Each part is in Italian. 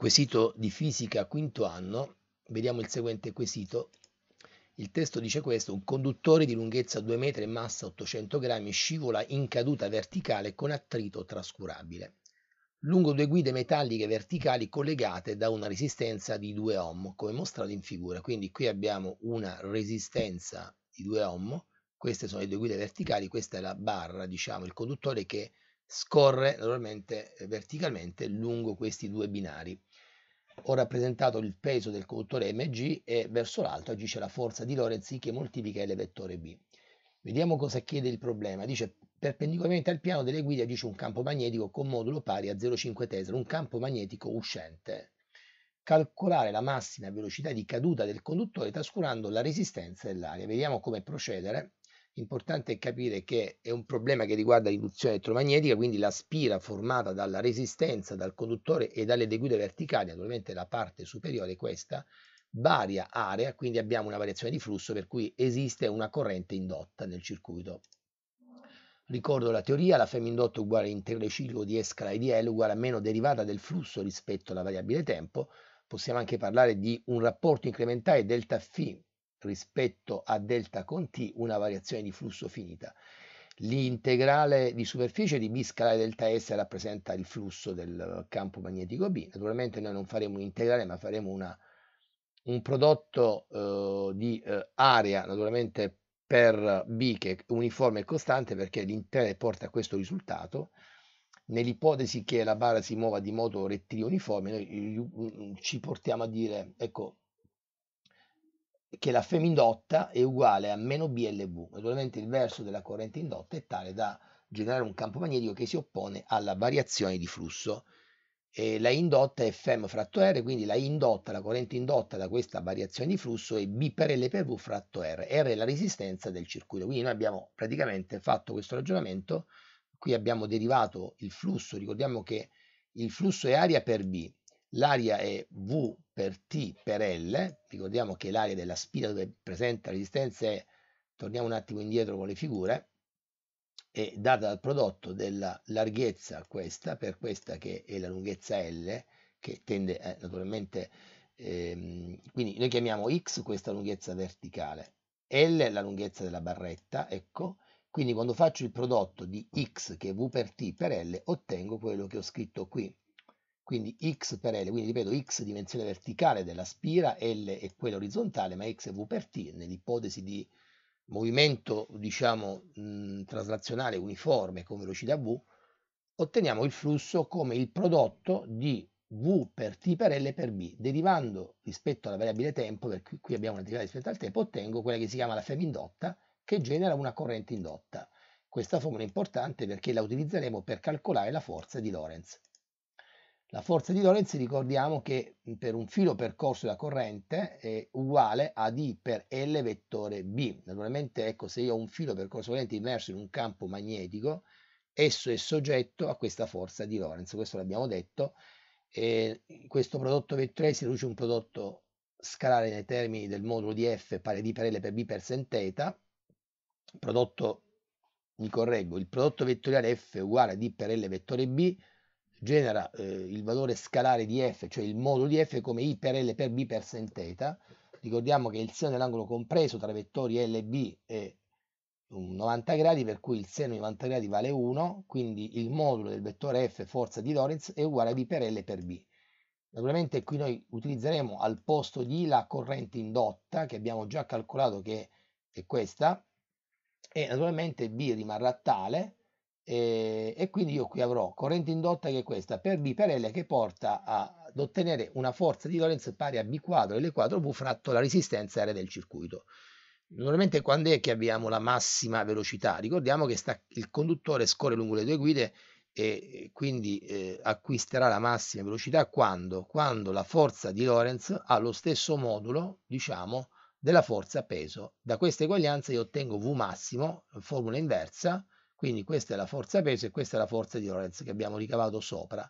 Quesito di fisica quinto anno, vediamo il seguente quesito. Il testo dice questo, un conduttore di lunghezza 2 metri e massa 800 grammi scivola in caduta verticale con attrito trascurabile, lungo due guide metalliche verticali collegate da una resistenza di 2 ohm, come mostrato in figura. Quindi qui abbiamo una resistenza di 2 ohm, queste sono le due guide verticali, questa è la barra, diciamo, il conduttore che scorre normalmente eh, verticalmente lungo questi due binari ho rappresentato il peso del conduttore mg e verso l'alto agisce la forza di Lorentz che moltiplica il vettore b. Vediamo cosa chiede il problema. Dice perpendicolarmente al piano delle guide agisce un campo magnetico con modulo pari a 0,5 tesla, un campo magnetico uscente. Calcolare la massima velocità di caduta del conduttore trascurando la resistenza dell'aria. Vediamo come procedere Importante è capire che è un problema che riguarda l'induzione elettromagnetica, quindi la spira formata dalla resistenza, dal conduttore e dalle degude verticali, naturalmente la parte superiore, questa, varia area, quindi abbiamo una variazione di flusso per cui esiste una corrente indotta nel circuito. Ricordo la teoria, la ferma indotta uguale all'integro ciclo di E di L uguale a meno derivata del flusso rispetto alla variabile tempo. Possiamo anche parlare di un rapporto incrementale delta φ rispetto a delta con t una variazione di flusso finita. L'integrale di superficie di b scalare delta S rappresenta il flusso del campo magnetico B. Naturalmente noi non faremo un integrale ma faremo una, un prodotto eh, di eh, area naturalmente per B che è uniforme e costante perché l'integrale porta a questo risultato. Nell'ipotesi che la barra si muova di modo rettilineo uniforme noi eh, ci portiamo a dire ecco che la indotta è uguale a meno BLV. Naturalmente il verso della corrente indotta è tale da generare un campo magnetico che si oppone alla variazione di flusso. E la indotta è FEM fratto R, quindi la indotta, la corrente indotta da questa variazione di flusso è B per L per V fratto R. R è la resistenza del circuito. Quindi noi abbiamo praticamente fatto questo ragionamento. Qui abbiamo derivato il flusso, ricordiamo che il flusso è aria per B, L'area è V per T per L, ricordiamo che l'area della spina dove presenta resistenza è, torniamo un attimo indietro con le figure, è data dal prodotto della larghezza questa per questa che è la lunghezza L, che tende eh, naturalmente, ehm, quindi noi chiamiamo X questa lunghezza verticale, L è la lunghezza della barretta, ecco, quindi quando faccio il prodotto di x che è v per t per l ottengo quello che ho scritto qui quindi x per L, quindi ripeto x dimensione verticale della spira, L è quella orizzontale, ma x è v per t, nell'ipotesi di movimento diciamo mh, traslazionale uniforme con velocità v, otteniamo il flusso come il prodotto di v per t per L per b, derivando rispetto alla variabile tempo, perché qui abbiamo una derivata rispetto al tempo, ottengo quella che si chiama la indotta, che genera una corrente indotta. Questa formula è importante perché la utilizzeremo per calcolare la forza di Lorentz. La forza di Lorentz ricordiamo che per un filo percorso da corrente è uguale ad I per L vettore B. Naturalmente ecco se io ho un filo percorso corrente immerso in un campo magnetico, esso è soggetto a questa forza di Lorentz, questo l'abbiamo detto. E questo prodotto vettore si riduce un prodotto scalare nei termini del modulo di F pari a D per L per B per sen prodotto, mi correggo, il prodotto vettoriale F uguale a D per L vettore B, genera eh, il valore scalare di f, cioè il modulo di f come i per l per b per sen theta. Ricordiamo che il seno dell'angolo compreso tra vettori l e b è un 90 gradi, per cui il seno di 90 gradi vale 1, quindi il modulo del vettore f forza di Lorentz è uguale a b per l per b. Naturalmente qui noi utilizzeremo al posto di la corrente indotta, che abbiamo già calcolato che è questa, e naturalmente b rimarrà tale, Ehm, e, quindi io qui avrò corrente indotta che è questa per B per L che porta ad ottenere una forza di Lorentz pari a B quadro L quadro V fratto la resistenza aerea del circuito. Normalmente quando è che abbiamo la massima velocità? Ricordiamo che sta, il conduttore scorre lungo le due guide e quindi eh, acquisterà la massima velocità quando? quando la forza di Lorentz ha lo stesso modulo, diciamo, della forza peso. Da questa eguaglianza io ottengo V massimo, formula inversa, quindi questa è la forza peso e questa è la forza di Lorentz che abbiamo ricavato sopra.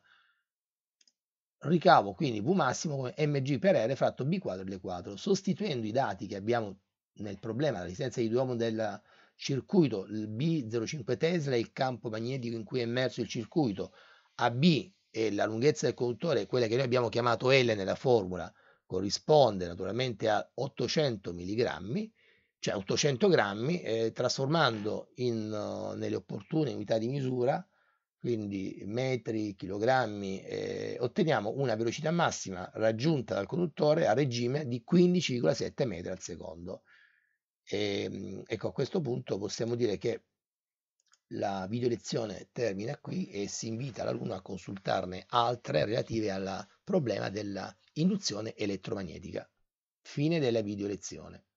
Ricavo quindi V massimo come mg per R fratto B quadro L quadro. Sostituendo i dati che abbiamo nel problema, la resistenza di 2 ohm del circuito, il B05 Tesla è il campo magnetico in cui è immerso il circuito, AB è la lunghezza del conduttore, quella che noi abbiamo chiamato L nella formula, corrisponde naturalmente a 800 mg cioè 800 grammi, eh, trasformando in, uh, nelle opportune unità di misura, quindi metri, chilogrammi, eh, otteniamo una velocità massima raggiunta dal conduttore a regime di 15,7 metri al secondo. E, ehm, ecco, a questo punto possiamo dire che la video lezione termina qui e si invita l'alunno a consultarne altre relative al problema dell'induzione elettromagnetica. Fine della video lezione.